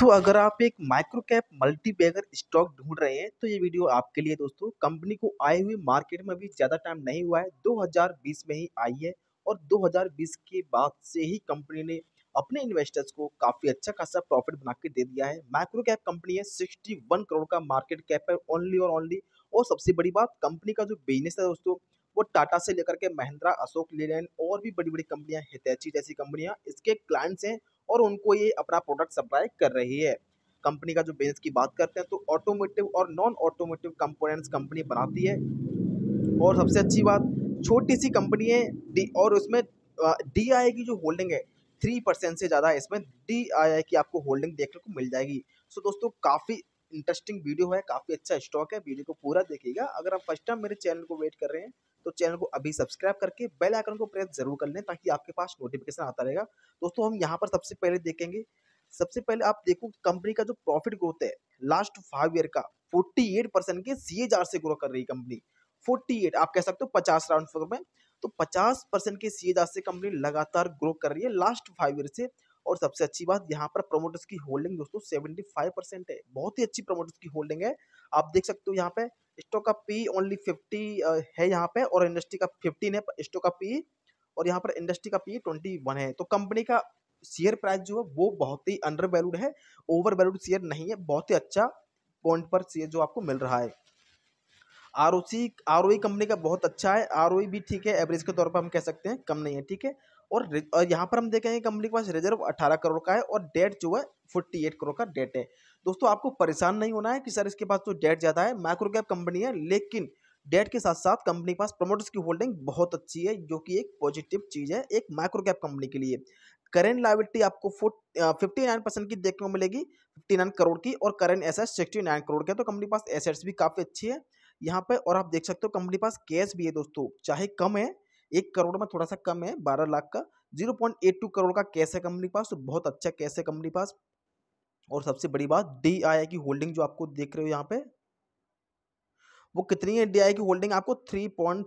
दोस्तों अगर आप एक micro cap multibagger stock ढूंढ रहे हैं तो ये वीडियो आपके लिए दोस्तों कंपनी को आए हुए मार्केट में अभी ज़्यादा टाइम नहीं हुआ है 2020 में ही आई है और 2020 के बाद से ही कंपनी ने अपने इन्वेस्टर्स को काफ़ी अच्छा खासा प्रॉफिट बना के दे दिया है माइक्रो कैप कंपनी है सिक्सटी करोड़ का मार्केट कैप है ओनली और ओनली और सबसे बड़ी बात कंपनी का जो बिजनेस है दोस्तों वो टाटा से लेकर के महिंद्रा अशोक लेलैंड और भी बड़ी बड़ी कंपनियां हितैची जैसी कंपनियां इसके क्लाइंट्स हैं और उनको ये अपना प्रोडक्ट सप्लाई कर रही है कंपनी का जो बेस की बात करते हैं तो ऑटोमोटिव और नॉन ऑटोमोटिव कंपोनेंट्स कंपनी बनाती है और सबसे अच्छी बात छोटी सी कंपनी है डी और उसमें डी आई की जो होल्डिंग है थ्री परसेंट से ज़्यादा है इसमें डी आई आई की आपको होल्डिंग देखने को मिल जाएगी सो दोस्तों काफ़ी इंटरेस्टिंग वीडियो है काफ़ी अच्छा स्टॉक है वीडियो को पूरा देखिएगा अगर आप फर्स्ट टाइम मेरे चैनल को वेट कर रहे हैं तो चैनल को अभी सब्सक्राइब करके बेल आइकन को प्रेस जरूर कर लें ताकि आपके पास नोटिफिकेशन आता रहेगा दोस्तों हम यहाँ पर सबसे पहले देखेंगे सबसे पहले आप देखो कंपनी का जो प्रॉफिट ग्रोथ है लास्ट फाइव ईयर का फोर्टी एट परसेंट के सी से ग्रो कर रही कंपनी फोर्टी एट आप कह सकते हो पचास राउंड फिगर में तो पचास परसेंट के सी से कंपनी लगातार ग्रो कर रही है लास्ट फाइव ईयर से और सबसे अच्छी बात यहाँ पर प्रमोटर्स की होल्डिंग दोस्तों सेवेंटी फाइव परसेंट है बहुत ही अच्छी प्रमोटर्स की होल्डिंग है आप देख सकते हो यहाँ पे स्टॉक का पी ओनली फिफ्टी है यहाँ पे और इंडस्ट्री का फिफ्टीन है स्टॉक का पी और यहाँ पर इंडस्ट्री का पी ट्वेंटी वन है तो कंपनी का शेयर प्राइस जो है वो बहुत ही अंडर वैल्यूड है ओवर वैल्यूड शेयर नहीं है बहुत ही अच्छा पॉइंट पर शेयर जो आपको मिल रहा है R O C R O company का बहुत अच्छा है आर e भी ठीक है एवरेज के तौर पर हम कह सकते हैं कम नहीं है ठीक है और, और यहाँ पर हम देखेंगे कंपनी के पास रिजर्व अठारह करोड़ का है और डेट जो है फोर्टी एट करोड़ का डेट है दोस्तों आपको परेशान नहीं होना है कि सर इसके पास तो डेट ज़्यादा है माइक्रो कैप कंपनी है लेकिन डेट के साथ साथ कंपनी के पास प्रमोटर्स की होल्डिंग बहुत अच्छी है जो कि एक पॉजिटिव चीज़ है एक माइक्रो कैप कंपनी के लिए करेंट लाइबिलिटी आपको फिफ्टी नाइन परसेंट की देखने को मिलेगी फिफ्टी नाइन करोड़ की और current asset sixty nine crore के तो कंपनी के पास एसेट्स भी काफ़ी अच्छी है यहाँ पर और आप देख सकते हो कंपनी पास कैश भी है दोस्तों चाहे कम है एक करोड़ में थोड़ा सा कम है बारह लाख का zero point eight two crore का कैश है कंपनी पास तो बहुत अच्छा कैश है कंपनी पास और सबसे बड़ी बात डी आई आई की होल्डिंग जो आपको देख रहे हो यहाँ पे वो कितनी है डी आई की होल्डिंग आपको three point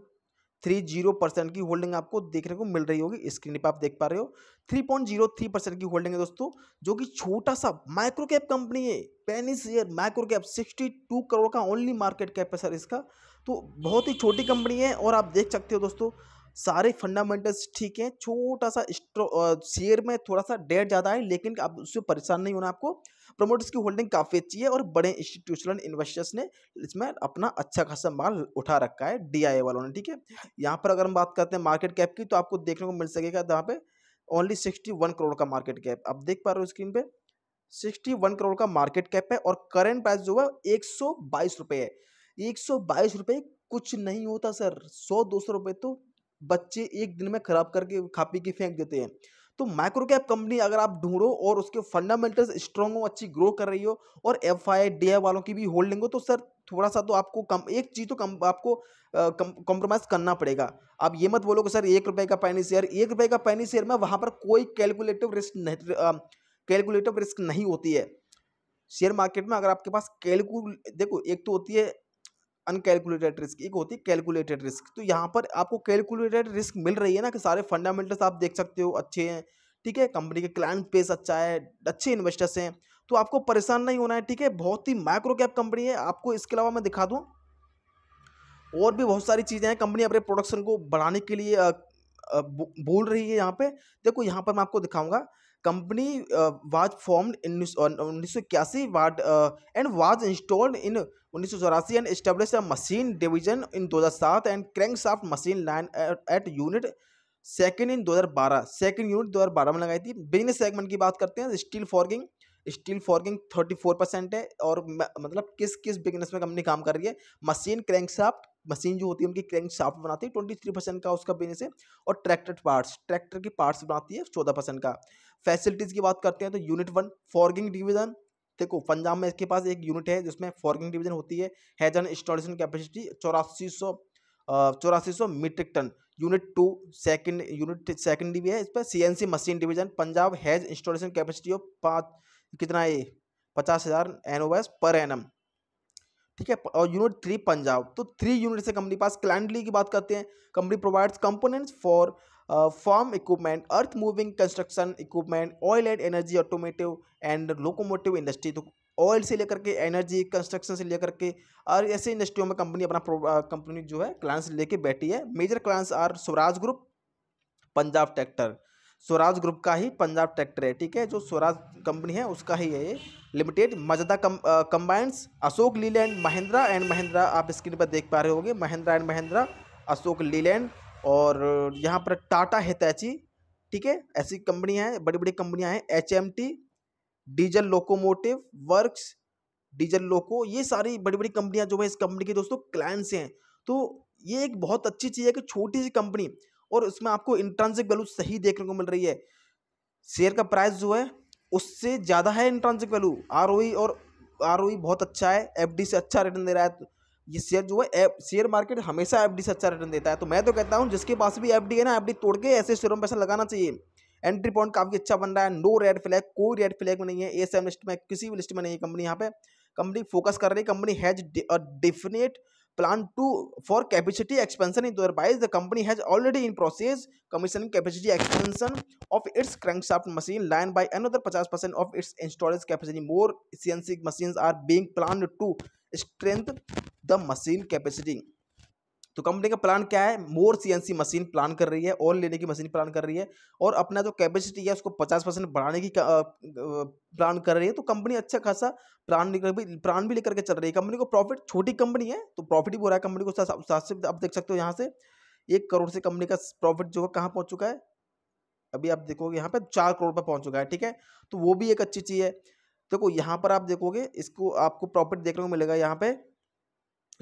three zero percent की होल्डिंग आपको देखने को मिल रही होगी स्क्रीन पर आप देख पा रहे हो three point zero three percent की होल्डिंग है दोस्तों जो कि छोटा सा माइक्रो कैप कंपनी है penny share micro cap sixty two crore का ओनली मार्केट कैप है सर इसका तो बहुत ही छोटी कंपनी है और आप देख सकते हो दोस्तों सारे फंडामेंटल्स ठीक हैं छोटा सा शेयर में थोड़ा सा डेट ज़्यादा है लेकिन आप उससे परेशान नहीं होना आपको प्रमोटर्स की होल्डिंग काफ़ी अच्छी है और बड़े इंस्टीट्यूशनल इन्वेस्टर्स ने इसमें अपना अच्छा खासा माल उठा रखा है डी वालों ने ठीक है यहाँ पर अगर हम बात करते हैं मार्केट कैप की तो आपको देखने को मिल सकेगा यहाँ पे ओनली सिक्सटी वन करोड़ का मार्केट कैप आप देख पा रहे हो स्क्रीन पर सिक्सटी वन करोड़ का मार्केट कैप है और करेंट प्राइस जो है एक सौ बाईस रुपये है एक सौ बाईस रुपये कुछ नहीं होता सर सौ दो सौ रुपये तो बच्चे एक दिन में खराब करके खा पी के फेंक देते हैं तो माइक्रो कैप कंपनी अगर आप ढूंढो और उसके फंडामेंटल्स स्ट्रॉन्ग हो अच्छी ग्रो कर रही हो और एफ आई डी आई वालों की भी होल्डिंग हो तो सर थोड़ा सा तो आपको कम एक चीज़ तो कम आपको कॉम्प्रोमाइज़ करना पड़ेगा आप ये मत बोलो कि सर एक रुपए का पैनी शेयर एक रुपए का पैनी शेयर में वहाँ पर कोई कैलकुलेटिव रिस्क नहीं कैलकुलेटिव रिस्क नहीं होती है शेयर मार्केट में अगर आपके पास कैलकुल देखो एक तो होती है अनकैलकुलेटेड रिस्क एक होती है कैलकुलेटेड रिस्क तो यहाँ पर आपको कैलकुलेटेड रिस्क मिल रही है ना कि सारे फंडामेंटल्स आप देख सकते हो अच्छे हैं ठीक है कंपनी के क्लाइंट पेस अच्छा है अच्छे इन्वेस्टर्स हैं तो आपको परेशान नहीं होना है ठीक है बहुत ही माइक्रो कैप कंपनी है आपको इसके अलावा मैं दिखा दूँ और भी बहुत सारी चीज़ें हैं कंपनी अपने प्रोडक्शन को बढ़ाने के लिए बोल रही है यहाँ पे देखो यहाँ पर मैं आपको दिखाऊंगा कंपनी वाज फॉर्म्ड इन उन्नीस सौ इक्यासी what and was installed in उन्नीस सौ चौरासी and establish machine division in दो हज़ार सात and crankshaft machine line at unit second in दो हज़ार बारह सेकेंड यूनिट दो हज़ार बारह में लगाई थी बिजनेस सेगमेंट की बात करते हैं steel forging steel forging thirty four percent है और मतलब किस किस बिजनेस में कंपनी काम कर रही है मशीन क्रैंक साफ्ट मशीन जो होती है उनकी क्रैंक शाफ्ट बनाती है ट्वेंटी थ्री परसेंट का उसका बिजनेस है और ट्रैक्टर पार्ट्स ट्रैक्टर के पार्ट्स बनाती है चौदह परसेंट का फैसिलिटीज़ की बात करते हैं तो यूनिट वन फॉर्गिंग डिवीज़न देखो पंजाब में इसके पास एक यूनिट है जिसमें फॉर्गिंग डिवीज़न होती है हैज एन इंस्टॉलेशन कैपेसिटी चौरासी सौ चौरासी सौ metric ton unit two second unit second भी है इस पर CNC machine division Punjab has installation capacity of पाँच कितना है पचास हज़ार एन पर एन ठीक है और यूनिट थ्री पंजाब तो थ्री यूनिट से कंपनी पास क्लाइंटली की बात करते हैं company provides components for farm equipment earth moving construction equipment oil and energy automotive and locomotive industry तो ऑयल से लेकर के एनर्जी कंस्ट्रक्शन से लेकर के और ऐसे इंडस्ट्रियों में कंपनी अपना कंपनी uh, जो है क्लाइंट्स लेके बैठी है major clients are Swaraj group Punjab tractor Swaraj group का ही पंजाब ट्रैक्टर है ठीक है जो स्वराज कंपनी है उसका ही है ये लिमिटेड मजदा कम, कंबाइंस अशोक लीलैंड महिंद्रा एंड महिंद्रा आप स्क्रीन पर देख पा रहे होंगे महिंद्रा एंड महिंद्रा अशोक लीलैंड और यहाँ पर टाटा हितैची ठीक है ऐसी कंपनियाँ हैं बड़ी बड़ी कंपनियाँ हैं H M T diesel locomotive works diesel loco ये सारी बड़ी बड़ी कंपनियाँ जो है इस कंपनी के दोस्तों क्लाइंट्स हैं तो ये एक बहुत अच्छी चीज़ है कि छोटी सी कंपनी और उसमें आपको इंट्रांसिक वैल्यू सही देखने को मिल रही है शेयर का प्राइस जो है उससे ज़्यादा है इंट्रांसिक वैल्यू आर और आर e बहुत अच्छा है एफ से अच्छा रिटर्न दे रहा है तो ये शेयर जो है शेयर मार्केट हमेशा एफ से अच्छा रिटर्न देता है तो मैं तो कहता हूँ जिसके पास भी एफ है ना एफ तोड़ के ऐसे शेयरों में पैसा लगाना चाहिए एंट्री पॉइंट काफ़ी अच्छा बन रहा है नो रेड फ्लैग कोई रेड फ्लैग में नहीं है एम लिस्ट में किसी भी लिस्ट में नहीं है कंपनी यहाँ पे कंपनी फोकस कर रही है company has the, plan to for capacity expansion in otherwise the company has already in process commissioning capacity expansion of its crankshaft machine line by another 50% of its installed capacity more cnc machines are being planned to strengthen the machine capacity तो कंपनी का plan क्या है मोर CNC machine plan कर रही है all लेने की मशीन प्लान कर रही है और अपना जो कैपेसिटी है उसको पचास परसेंट बढ़ाने की प्लान कर रही है तो कंपनी अच्छा खासा प्लान प्लान भी लेकर के चल रही है कंपनी को प्रॉफिट छोटी कंपनी है तो प्रॉफिट भी हो रहा है कंपनी को साथ से आप देख सकते हो यहाँ से एक करोड़ से कंपनी का प्रॉफिट जो है कहाँ पहुँच चुका है अभी आप देखोगे यहाँ पे चार करोड़ पर पहुँच चुका है ठीक है तो वो भी एक अच्छी चीज़ है देखो यहाँ पर आप देखोगे इसको आपको प्रॉफिट देखने को मिलेगा यहाँ पे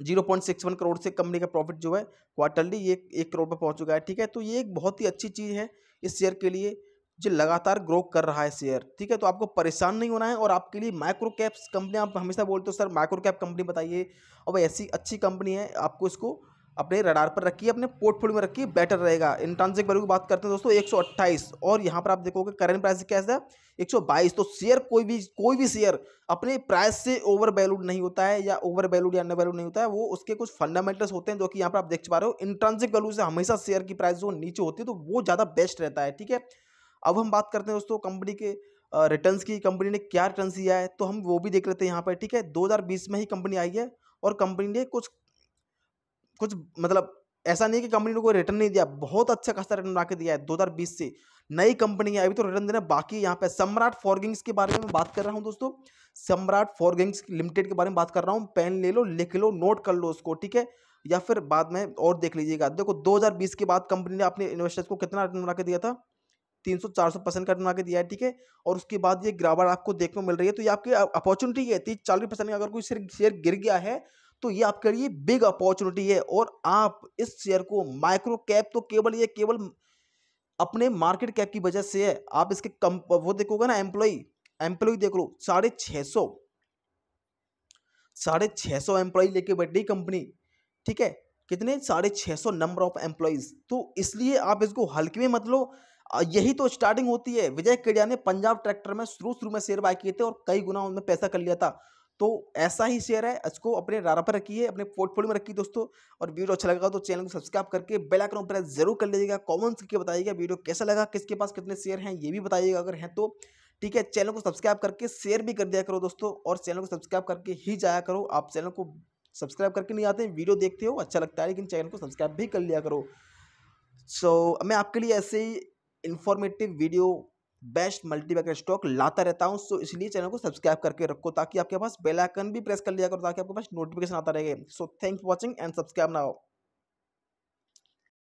zero point six one crore से कंपनी का प्रॉफिट जो है क्वार्टरली ये एक करोड़ पर पहुंच चुका है ठीक है तो ये एक बहुत ही अच्छी चीज़ है इस शेयर के लिए जो लगातार ग्रो कर रहा है शेयर ठीक है तो आपको परेशान नहीं होना है और आपके लिए माइक्रो कैप्स कंपनी आप हमेशा बोलते हो सर माइक्रो कैप कंपनी बताइए और ऐसी अच्छी कंपनी है आपको इसको अपने रडार पर रखिए अपने पोर्टफोलियो में रखिए बेटर रहेगा इंट्रांसिक वैल्यू की बात करते हैं दोस्तों 128 और यहाँ पर आप देखोगे करंट प्राइस कैसा है 122 तो शेयर कोई भी कोई भी शेयर अपने प्राइस से ओवर वैल्यूड नहीं होता है या ओवर वैल्यूड या अंडर वैल्यूड नहीं होता है वो उसके कुछ फंडामेंटल्स होते हैं जो कि यहाँ पर आप देख पा रहे हो इंट्रांसिक वैल्यू से हमेशा शेयर की प्राइस जो नीचे होती है तो वो ज़्यादा बेस्ट रहता है ठीक है अब हम बात करते हैं दोस्तों कंपनी के रिटर्न की कंपनी ने क्या रिटर्न दिया है तो हम वो भी देख लेते हैं यहाँ पर ठीक है दो में ही कंपनी आई है और कंपनी ने कुछ कुछ मतलब ऐसा नहीं कि कंपनी ने कोई रिटर्न नहीं दिया बहुत अच्छा खासा रिटर्न ला के दिया है 2020 से नई कंपनी है अभी तो रिटर्न देना बाकी यहाँ पे सम्राट फॉरगिंग्स के बारे में बात कर रहा हूँ दोस्तों सम्राट फॉरगिंग्स लिमिटेड के बारे में बात कर रहा हूँ पेन ले लो लिख लो नोट कर लो उसको ठीक है या फिर बाद में और देख लीजिएगा देखो बीस के बाद कंपनी ने अपने इन्वेस्टर्स को कितना रिटर्न बना के दिया था चार सौ परसेंट का रिटर्न बना के दिया है ठीक है और उसके बाद ये गिरावट आपको देखने को मिल रही है तो ये आपकी अपॉर्चुनिटी है तीस चालीस परसेंट अगर कोई शेयर गिर गया है तो ये आपके लिए बिग अपॉर्चुनिटी है और आप इस शेयर को माइक्रो कैप तो केवल ये केवल अपने मार्केट कैप की वजह से है आप इसके कम वो देखोगे ना एम्प्लॉय एम्प्लॉय देख लो साढ़े छः सौ साढ़े छः सौ एम्प्लॉय लेके बैठी कंपनी ठीक है कितने साढ़े छः सौ नंबर ऑफ एम्प्लॉयज़ तो इसलिए आप इसको हल्के में मत लो यही तो स्टार्टिंग होती है विजय केडिया ने पंजाब ट्रैक्टर में शुरू शुरू में शेयर बाय किए थे और कई गुना उनमें पैसा कर लिया था तो ऐसा ही शेयर है इसको अपने रारा पर रखिए अपने पोर्टफोलियो में रखिए दोस्तों और वीडियो अच्छा लगा तो चैनल को सब्सक्राइब करके बेल आइकन प्रेस जरूर कर लीजिएगा कमेंट्स करके बताइएगा वीडियो कैसा लगा किसके पास कितने शेयर हैं ये भी बताइएगा अगर हैं तो ठीक है चैनल को सब्सक्राइब करके शेयर भी कर दिया करो दोस्तों और चैनल को सब्सक्राइब करके ही जाया करो आप चैनल को सब्सक्राइब करके नहीं आते वीडियो देखते हो अच्छा लगता है लेकिन चैनल को सब्सक्राइब भी कर लिया करो सो मैं आपके लिए ऐसे ही informative video best multibagger stock लाता रहता हूँ सो इसलिए चैनल को सब्सक्राइब करके रखो ताकि आपके पास बेल आइकन भी प्रेस कर लिया करो ताकि आपके पास नोटिफिकेशन आता रहे so thank for watching and subscribe now